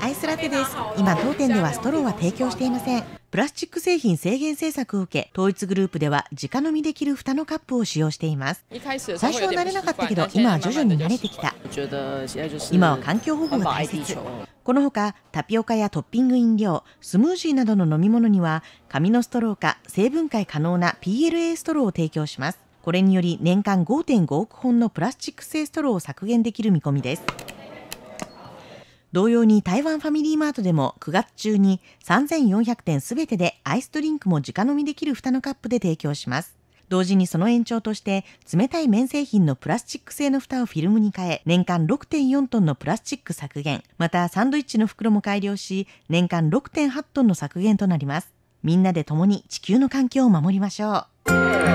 アイスラテです今当店ではストローは提供していませんプラスチック製品制限政策を受け、統一グループでは直飲みできる蓋のカップを使用しています。最初は慣れなかったけど、今は徐々に慣れてきた。今は環境保護が大切。このほか、タピオカやトッピング飲料、スムージーなどの飲み物には、紙のストローか成分解可能な PLA ストローを提供します。これにより年間5.5億本のプラスチック製ストローを削減できる見込みです。同様に台湾ファミリーマートでも9月中に3400点すべてでアイスドリンクも直飲みできる蓋のカップで提供します。同時にその延長として冷たい綿製品のプラスチック製の蓋をフィルムに変え年間6.4トンのプラスチック削減またサンドイッチの袋も改良し年間6.8トンの削減となりますみんなで共に地球の環境を守りましょう